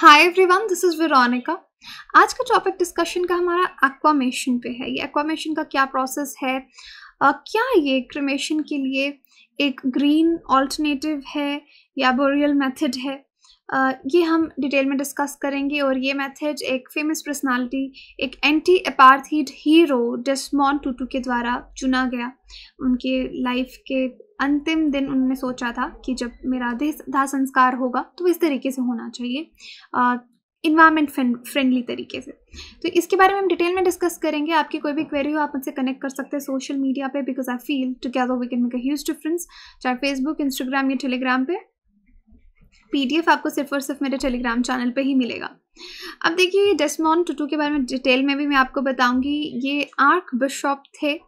hi everyone this is Veronica आज का topic discussion का हमारा एक्वामेशन पे है ये एक्वामेशन का क्या प्रोसेस है आ, क्या ये क्रिमेशन के लिए एक ग्रीन ऑल्टरनेटिव है या बोरियल मेथड है ये हम डिटेल में डिस्कस करेंगे और ये मेथड एक फेमस पर्सनालिटी एक anti apartheid hero Desmond Tutu के द्वारा चुना गया उनके लाइफ के अंतिम दिन उन्होंने सोचा था कि जब मेरा देह दाह संस्कार होगा तो इस तरीके से होना चाहिए इन्वायरमेंट फ्रेंडली तरीके से तो इसके बारे में हम डिटेल में डिस्कस करेंगे आपकी कोई भी क्वेरी हो आप मुझसे कनेक्ट कर सकते हैं सोशल मीडिया पे because I feel together we can make a huge difference चाहे फेसबुक इंस्टाग्राम या टेलीग्राम पे पीडीएफ आपको सिर्फ और सिर्फ मेरे टेलीग्राम चैनल पे ही मिलेगा अब देखिए ये डेस्मॉन टुटू के बारे में डिटेल में भी मैं आपको बताऊंगी ये आर्क बिशॉप थे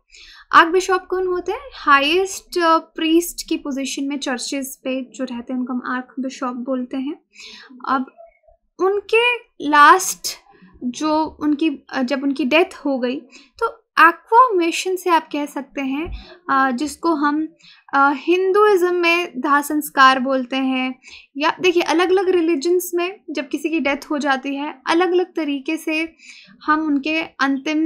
आर्क बिशॉप कौन होते हैं हाईएस्ट प्रीस्ट uh, की पोजीशन में चर्चेज पे जो रहते हैं उनको हम आर्क बिशॉप बोलते हैं अब उनके लास्ट जो उनकी जब उनकी डेथ हो गई तो एक्वामेशन से आप कह सकते हैं जिसको हम हिंदुज़म में दाह संस्कार बोलते हैं या देखिए अलग अलग रिलीजन्स में जब किसी की डेथ हो जाती है अलग अलग तरीके से हम उनके अंतिम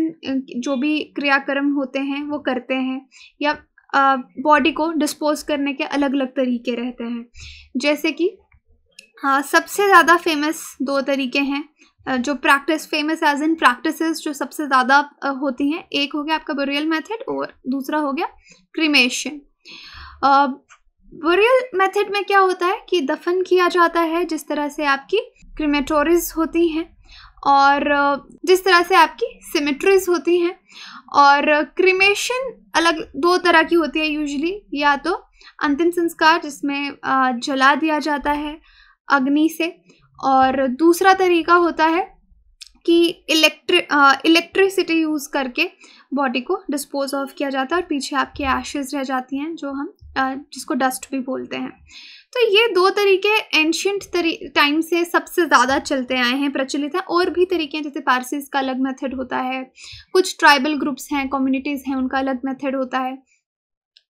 जो भी क्रियाक्रम होते हैं वो करते हैं या बॉडी को डिस्पोज करने के अलग अलग तरीके रहते हैं जैसे कि सबसे ज़्यादा फेमस दो तरीके हैं जो practice famous as in practice जो सबसे ज़्यादा होती हैं एक हो गया आपका बुरियल मेथड और दूसरा हो गया क्रीमेशन बुरियल मेथड में क्या होता है कि दफन किया जाता है जिस तरह से आपकी क्रीमेटोरीज होती हैं और जिस तरह से आपकी सिमेट्रीज होती हैं और क्रीमेशन अलग दो तरह की होती है यूजली या तो अंतिम संस्कार जिसमें जला दिया जाता है अग्नि से और दूसरा तरीका होता है कि इलेक्ट्रिक इलेक्ट्रिसिटी यूज़ करके बॉडी को डिस्पोज ऑफ किया जाता है और पीछे आपके एशेज रह जाती हैं जो हम uh, जिसको डस्ट भी बोलते हैं तो ये दो तरीके एंशंट तरी टाइम से सबसे ज़्यादा चलते आए हैं प्रचलित हैं और भी तरीके हैं जैसे पारसीज का अलग मेथड होता है कुछ ट्राइबल ग्रुप्स हैं कम्युनिटीज़ हैं उनका अलग मेथड होता है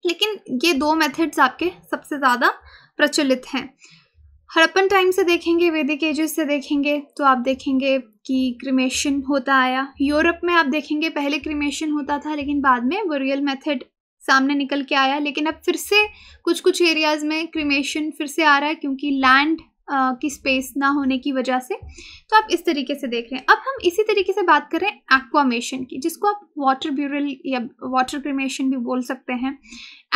लेकिन ये दो मेथड्स आपके सबसे ज़्यादा प्रचलित हैं हड़प्पन टाइम से देखेंगे वैदिक एजेस से देखेंगे तो आप देखेंगे कि क्रिमेशन होता आया यूरोप में आप देखेंगे पहले क्रिमेशन होता था लेकिन बाद में वो रियल मेथड सामने निकल के आया लेकिन अब फिर से कुछ कुछ एरियाज़ में क्रिमेशन फिर से आ रहा है क्योंकि लैंड की स्पेस ना होने की वजह से तो आप इस तरीके से देख रहे हैं अब हम इसी तरीके से बात कर रहे हैं एक्वामेशन की जिसको आप वाटर ब्यूरल या वाटर क्रीमेशन भी बोल सकते हैं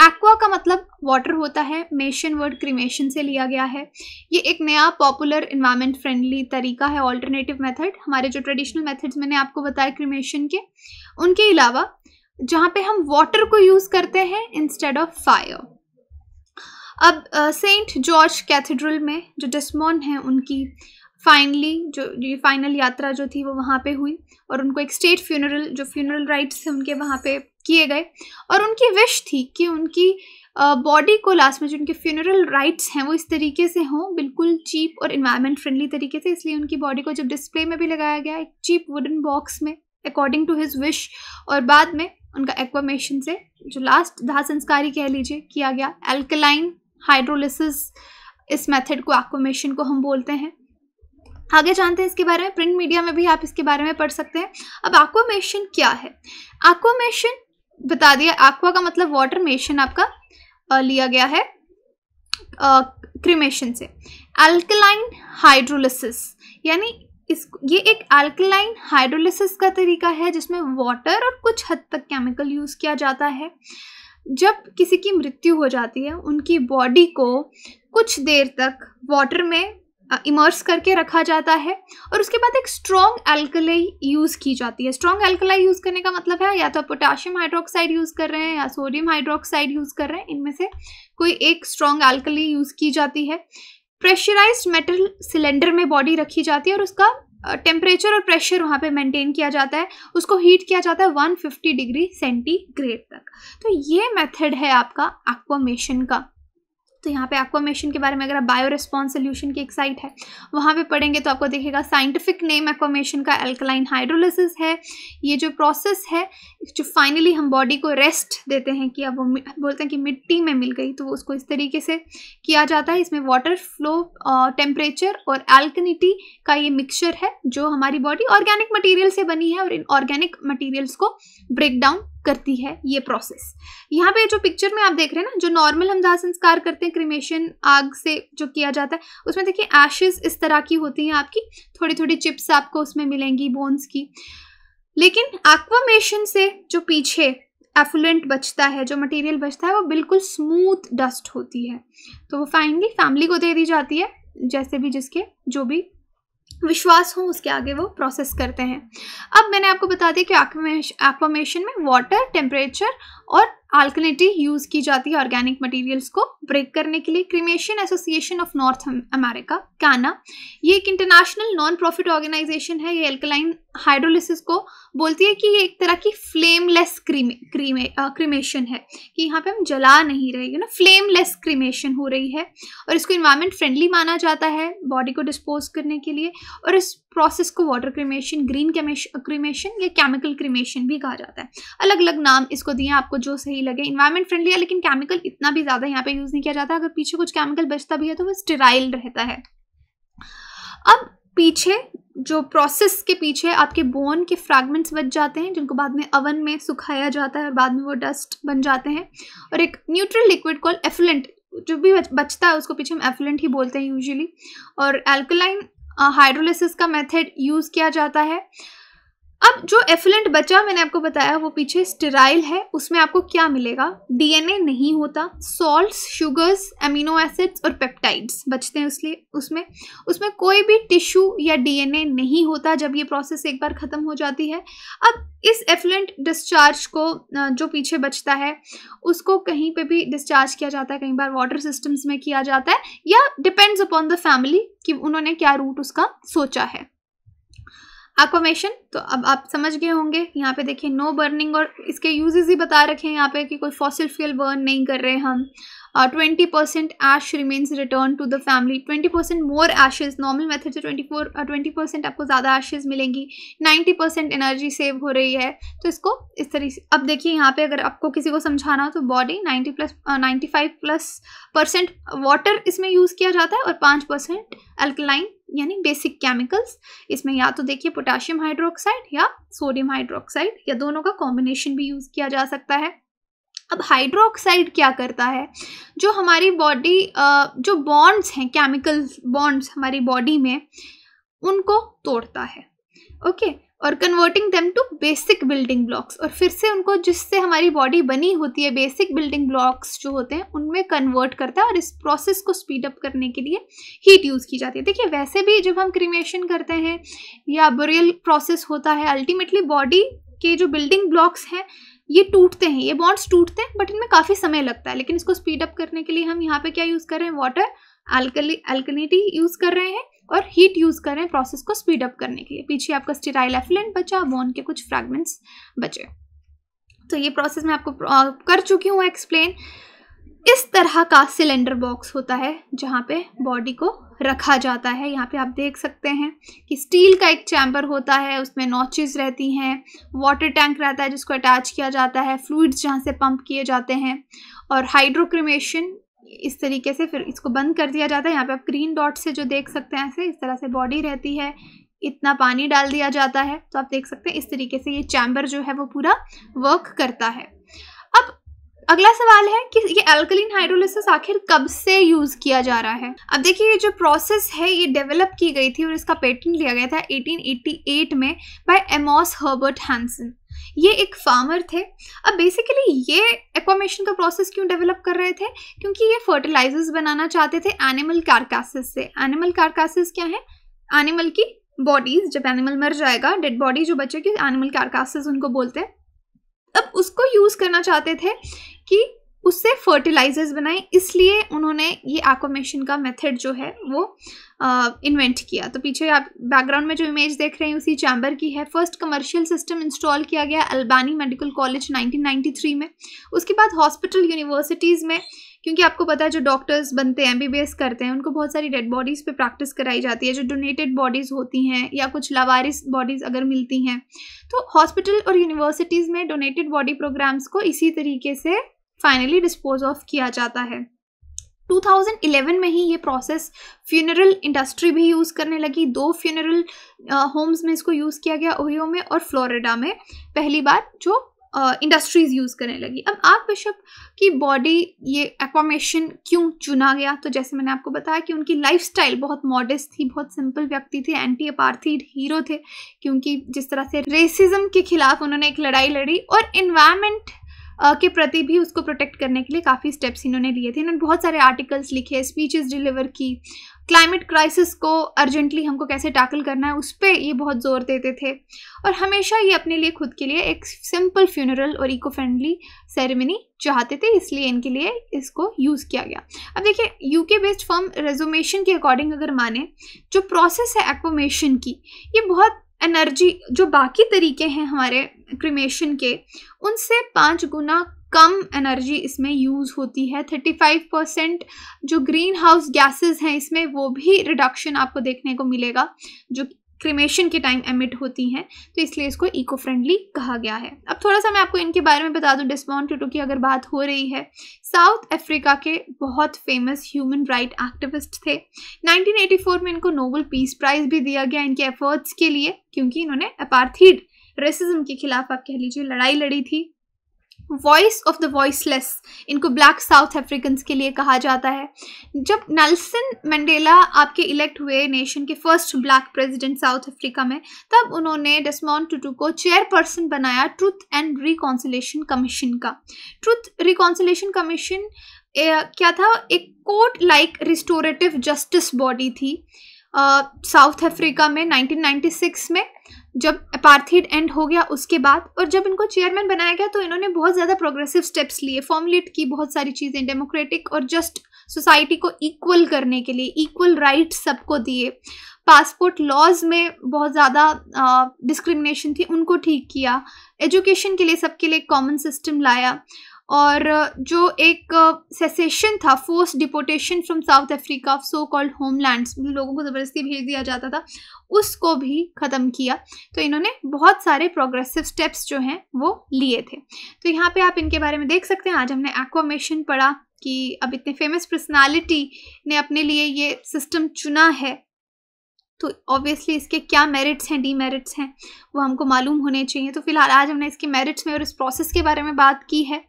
एक्वा का मतलब वाटर होता है मेशन वर्ड क्रीमेशन से लिया गया है ये एक नया पॉपुलर इन्वायरमेंट फ्रेंडली तरीका है ऑल्टरनेटिव मेथड हमारे जो ट्रेडिशनल मेथड्स मैंने आपको बताया क्रीमेशन के उनके अलावा जहाँ पे हम वाटर को यूज़ करते हैं इंस्टेड ऑफ फायर अब सेंट जॉर्ज कैथेड्रल में जो डिसमोन हैं उनकी फाइनली जो ये फाइनल यात्रा जो थी वो वहाँ पे हुई और उनको एक स्टेट फ्यूनरल जो फ्यूनरल राइट्स थे उनके वहाँ पे किए गए और उनकी विश थी कि उनकी बॉडी को लास्ट में जो उनके फ्यूनरल राइट्स हैं वो इस तरीके से हों बिल्कुल चीप और इन्वायरमेंट फ्रेंडली तरीके से इसलिए उनकी बॉडी को जब डिस्प्ले में भी लगाया गया एक चीप वुडन बॉक्स में अकॉर्डिंग टू हिज विश और बाद में उनका एक्वामेशन से जो लास्ट दाह संस्कारी कह लीजिए किया गया एल्कलाइन हाइड्रोलिसिस इस मेथड को एक्वामेशन को हम बोलते हैं आगे जानते हैं इसके बारे में प्रिंट मीडिया में भी आप इसके बारे में पढ़ सकते हैं अब एक्वामेशन क्या है एक्वामेशन बता दिया एक्वा का मतलब वाटर मेशन आपका लिया गया है क्रीमेशन से एल्कलाइन हाइड्रोलिसिस यानी इस ये एक एल्कलाइन हाइड्रोलिसिस का तरीका है जिसमें वाटर और कुछ हद तक केमिकल यूज़ किया जाता है जब किसी की मृत्यु हो जाती है उनकी बॉडी को कुछ देर तक वाटर में इमर्स करके रखा जाता है और उसके बाद एक स्ट्रॉन्ग एल्कलाई यूज़ की जाती है स्ट्रॉन्ग एल्कलाई यूज़ करने का मतलब है या तो पोटाशियम हाइड्रोक्साइड यूज़ कर रहे हैं या सोडियम हाइड्रोक्साइड यूज़ कर रहे हैं इनमें से कोई एक स्ट्रॉन्ग एल्कली यूज़ की जाती है प्रेशराइज्ड मेटल सिलेंडर में बॉडी रखी जाती है और उसका टेम्परेचर और प्रेशर वहाँ पे मेंटेन किया जाता है उसको हीट किया जाता है 150 डिग्री सेंटीग्रेड तक तो ये मेथड है आपका एक्वामेशन का तो यहाँ पे एक्वामेशन के बारे में अगर आप बायो रिस्पॉन्स सोल्यूशन की एक साइट है वहाँ पे पढ़ेंगे तो आपको देखेगा साइंटिफिक नेम एक्वामेशन का एल्कलाइन हाइड्रोलिसिस है ये जो प्रोसेस है जो फाइनली हम बॉडी को रेस्ट देते हैं कि अब वो बोलते हैं कि मिट्टी में मिल गई तो उसको इस तरीके से किया जाता है इसमें वाटर फ्लो टेम्परेचर और एल्कनिटी का ये मिक्सचर है जो हमारी बॉडी ऑर्गेनिक मटीरियल से बनी है और इन ऑर्गेनिक मटीरियल्स को ब्रेक डाउन करती है ये प्रोसेस यहाँ पे जो पिक्चर में आप देख रहे हैं ना जो नॉर्मल हम दाह संस्कार करते हैं क्रिमेशन आग से जो किया जाता है उसमें देखिए एशेज इस तरह की होती हैं आपकी थोड़ी थोड़ी चिप्स आपको उसमें मिलेंगी बोन्स की लेकिन एक्वामेशन से जो पीछे एफुलेंट बचता है जो मटेरियल बचता है वो बिल्कुल स्मूथ डस्ट होती है तो वो फाइनली फैमिली को दे दी जाती है जैसे भी जिसके जो भी विश्वास हो उसके आगे वो प्रोसेस करते हैं अब मैंने आपको बता दिया कि एक्वामेशन में वाटर टेम्परेचर और आल्कनेटी यूज की जाती है ऑर्गेनिक मटेरियल्स को ब्रेक करने के लिए cremation association of North America काना ये एक इंटरनेशनल नॉन प्रॉफिट ऑर्गेनाइजेशन है ये एल्कलाइन हाइड्रोलिसिस को बोलती है कि ये एक तरह की फ्लेमलेस क्रीमे, क्रीमे, क्रीमेशन है कि यहाँ पे हम जला नहीं रहे यू ना फ्लेमलेस क्रीमेशन हो रही है और इसको इन्वायरमेंट फ्रेंडली माना जाता है बॉडी को डिस्पोज करने के लिए और इस प्रोसेस को वाटर क्रीमेशन ग्रीन क्रीमेशन या केमिकल क्रीमेशन भी कहा जाता है अलग अलग नाम इसको दिए आपको जो सही फ्रेंडली लगे इन्वायरमेंट फ्रेंडली है लेकिन केमिकल इतना भी ज़्यादा यहाँ पे यूज़ नहीं किया जाता अगर पीछे कुछ केमिकल बचता भी है तो वो स्टेराइल रहता है अब पीछे जो प्रोसेस के पीछे आपके बोन के फ्रैगमेंट्स बच जाते हैं जिनको बाद में अवन में सुखाया जाता है और बाद में वो डस्ट बन जाते हैं और एक न्यूट्रल लिक्विड कॉल एफ्लेंट जो भी बचता है उसको पीछे हम एफ्लेंट ही बोलते हैं यूजली और एल्कलाइन हाइड्रोलिसिस का मेथड यूज़ किया जाता है जो एफिलेंट बचा मैंने आपको बताया वो पीछे स्टेराइल है उसमें आपको क्या मिलेगा डीएनए नहीं होता सॉल्ट्स शुगर्स अमीनो एसिड्स और पेप्टाइड्स बचते हैं उसलिए उसमें उसमें कोई भी टिश्यू या डीएनए नहीं होता जब ये प्रोसेस एक बार ख़त्म हो जाती है अब इस एफिलेंट डिस्चार्ज को जो पीछे बचता है उसको कहीं पर भी डिस्चार्ज किया जाता है कई बार वाटर सिस्टम्स में किया जाता है या डिपेंड्स अपॉन द फैमिली कि उन्होंने क्या रूट उसका सोचा है एक्वामेशन तो अब आप समझ गए होंगे यहाँ पे देखिए नो बर्निंग और इसके यूजेस ही बता रखे हैं यहाँ पे कि कोई फॉसिल फ्यूल बर्न नहीं कर रहे हम twenty percent ash remains return to the family twenty percent more ashes normal method से ट्वेंटी फोर ट्वेंटी परसेंट आपको ज़्यादा एशेज मिलेंगी नाइन्टी परसेंट एनर्जी सेव हो रही है तो इसको इस तरीके से अब देखिए यहाँ पे अगर आपको किसी को समझाना हो तो body ninety plus ninety five plus percent water इसमें यूज़ किया जाता है और पाँच परसेंट अल्कलाइन यानी बेसिक केमिकल्स इसमें या तो देखिए पोटाशियम हाइड्रोक्साइड या सोडियम हाइड्रोक्साइड या दोनों का कॉम्बिनेशन भी यूज़ किया जा सकता है अब हाइड्रोक्साइड क्या करता है जो हमारी बॉडी जो बॉन्ड्स हैं केमिकल बॉन्ड्स हमारी बॉडी में उनको तोड़ता है ओके और converting them to basic building blocks और फिर से उनको जिससे हमारी बॉडी बनी होती है बेसिक बिल्डिंग ब्लॉक्स जो होते हैं उनमें कन्वर्ट करता है और इस प्रोसेस को स्पीड अप करने के लिए हीट यूज़ की जाती है देखिए वैसे भी जब हम क्रीमेशन करते हैं या बुरियल प्रोसेस होता है अल्टीमेटली बॉडी के जो बिल्डिंग ब्लॉक्स हैं ये टूटते हैं ये बॉन्ड्स टूटते हैं बट इनमें काफ़ी समय लगता है लेकिन इसको स्पीड अप करने के लिए हम यहाँ पे क्या यूज़ कर रहे हैं वाटर एल्कली यूज़ कर रहे हैं और हीट यूज़ कर रहे हैं प्रोसेस को स्पीड अप करने के लिए पीछे आपका स्टेराइल एफिलेंट बचा बॉन्ड के कुछ फ्रेगमेंट्स बचे तो ये प्रोसेस मैं आपको कर चुकी हूँ एक्सप्लेन इस तरह का सिलेंडर बॉक्स होता है जहाँ पे बॉडी को रखा जाता है यहाँ पे आप देख सकते हैं कि स्टील का एक चैम्बर होता है उसमें नोचेज़ रहती हैं वाटर टैंक रहता है जिसको अटैच किया जाता है फ्लूड्स जहाँ से पंप किए जाते हैं और हाइड्रोक्रिमेशन इस तरीके से फिर इसको बंद कर दिया जाता है यहाँ पे आप ग्रीन डॉट से जो देख सकते हैं ऐसे इस तरह से बॉडी रहती है इतना पानी डाल दिया जाता है तो आप देख सकते हैं इस तरीके से ये चैम्बर जो है वो पूरा वर्क करता है अब अगला सवाल है कि ये अल्कलिन हाइड्रोलिसिस आखिर कब से यूज किया जा रहा है अब देखिए ये जो प्रोसेस है ये डेवलप की गई थी और इसका पेटेंट लिया गया था 1888 में बाय एमोस हर्बर्ट हैंसन ये एक फार्मर थे अब बेसिकली ये एक्वामेशन का प्रोसेस क्यों डेवलप कर रहे थे क्योंकि ये फर्टिलाइजर्स बनाना चाहते थे एनिमल कारकासेस से एनिमल कारकासेस क्या है एनिमल की बॉडीज जब एनिमल मर जाएगा डेड बॉडी जो बचेगी एनिमल कारकासेस उनको बोलते हैं अब उसको यूज़ करना चाहते थे कि उससे फर्टिलाइजर्स बनाए इसलिए उन्होंने ये आकोमेशन का मेथड जो है वो इन्वेंट किया तो पीछे आप बैकग्राउंड में जो इमेज देख रहे हैं उसी चैम्बर की है फर्स्ट कमर्शियल सिस्टम इंस्टॉल किया गया अल्बानी मेडिकल कॉलेज 1993 में उसके बाद हॉस्पिटल यूनिवर्सिटीज़ में क्योंकि आपको पता है जो डॉक्टर्स बनते हैं एम करते हैं उनको बहुत सारी डेड बॉडीज़ पर प्रैक्टिस कराई जाती है जो डोनेटेड बॉडीज़ होती हैं या कुछ लावारिस बॉडीज़ अगर मिलती हैं तो हॉस्पिटल और यूनिवर्सिटीज़ में डोनेटेड बॉडी प्रोग्राम्स को इसी तरीके से फाइनली डिस्पोज ऑफ किया जाता है 2011 में ही ये प्रोसेस फ्यूनरल इंडस्ट्री भी यूज़ करने लगी दो फ्यूनरल होम्स में इसको यूज़ किया गया ओहियो में और फ्लोरिडा में पहली बार जो इंडस्ट्रीज uh, यूज़ करने लगी अब आग बिशप की बॉडी ये एक्वामेशन क्यों चुना गया तो जैसे मैंने आपको बताया कि उनकी लाइफस्टाइल बहुत मॉडस्ट थी बहुत सिंपल व्यक्ति थे एंटी अपार्थीड हीरो थे क्योंकि जिस तरह से रेसिज्म के खिलाफ उन्होंने एक लड़ाई लड़ी और इन्वायरमेंट के प्रति भी उसको प्रोटेक्ट करने के लिए काफ़ी स्टेप्स इन्होंने लिए थे इन्होंने बहुत सारे आर्टिकल्स लिखे स्पीचेस डिलीवर की क्लाइमेट क्राइसिस को अर्जेंटली हमको कैसे टैकल करना है उस पर ये बहुत जोर देते थे और हमेशा ये अपने लिए खुद के लिए एक सिंपल फ्यूनरल और इको फ्रेंडली सेरेमनी चाहते थे इसलिए इनके लिए इसको यूज़ किया गया अब देखिए यूके बेस्ड फॉर्म रेजोमेशन के अकॉर्डिंग अगर माने जो प्रोसेस है एक्वोमेशन की ये बहुत एनर्जी जो बाकी तरीके हैं हमारे क्रिमेशन के उनसे पाँच गुना कम एनर्जी इसमें यूज़ होती है 35 परसेंट जो ग्रीन हाउस गैसेज हैं इसमें वो भी रिडक्शन आपको देखने को मिलेगा जो क्रिमेशन के टाइम एमिट होती हैं तो इसलिए इसको इको फ्रेंडली कहा गया है अब थोड़ा सा मैं आपको इनके बारे में बता दूं डिस्मॉन्ट टूटो की अगर बात हो रही है साउथ अफ्रीका के बहुत फेमस ह्यूमन राइट एक्टिविस्ट थे 1984 में इनको नोबल पीस प्राइज़ भी दिया गया इनके एफर्ट्स के लिए क्योंकि इन्होंने अपार्थीड रेसिज्म के खिलाफ आप कह लीजिए लड़ाई लड़ी थी वॉइस ऑफ द वॉइसलेस इनको ब्लैक साउथ अफ्रीकन के लिए कहा जाता है जब नेल्सन मंडेला आपके इलेक्ट हुए नेशन के first black president South Africa में तब उन्होंने डेस्मॉन टूटू को चेयरपर्सन बनाया ट्रूथ एंड रिकॉन्सलेशन कमीशन का ट्रूथ रिकॉन्सलेशन कमीशन क्या था एक court like restorative justice body थी साउथ uh, अफ्रीका में 1996 में जब अपार्थीड एंड हो गया उसके बाद और जब इनको चेयरमैन बनाया गया तो इन्होंने बहुत ज़्यादा प्रोग्रेसिव स्टेप्स लिए फॉर्मुलेट की बहुत सारी चीज़ें डेमोक्रेटिक और जस्ट सोसाइटी को इक्वल करने के लिए इक्वल राइट सबको दिए पासपोर्ट लॉज में बहुत ज़्यादा डिस्क्रिमिनेशन थी उनको ठीक किया एजुकेशन के लिए सबके लिए कॉमन सिस्टम लाया और जो एक सेसेशन था force deportation from South Africa of so called land लोगों को ज़बरदस्ती भेज दिया जाता था उसको भी ख़त्म किया तो इन्होंने बहुत सारे प्रोग्रेसिव स्टेप्स जो हैं वो लिए थे तो यहाँ पे आप इनके बारे में देख सकते हैं आज हमने एक्वामेशन पढ़ा कि अब इतने फेमस पर्सनालिटी ने अपने लिए ये सिस्टम चुना है तो ऑब्वियसली इसके क्या मेरिट्स हैं डीमेरिट्स हैं वो हमको मालूम होने चाहिए तो फिलहाल आज हमने इसके मेरिट्स में और इस प्रोसेस के बारे में बात की है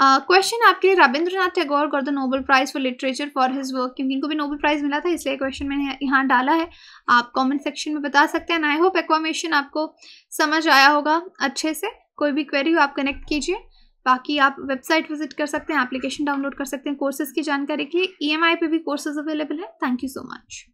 क्वेश्चन uh, आपके लिए Rabindranath Tagore got the Nobel prize for literature for his work क्योंकि इनको भी नोबल प्राइज़ मिला था इसलिए क्वेश्चन मैंने यहाँ डाला है आप कमेंट सेक्शन में बता सकते हैं आई होप एक्वामेशन आपको समझ आया होगा अच्छे से कोई भी क्वेरी हो आप कनेक्ट कीजिए बाकी आप वेबसाइट विजिट कर सकते हैं एप्लीकेशन डाउनलोड कर सकते हैं कोर्सेज की जानकारी के लिए ई e पे भी कोर्सेज अवेलेबल है थैंक यू सो मच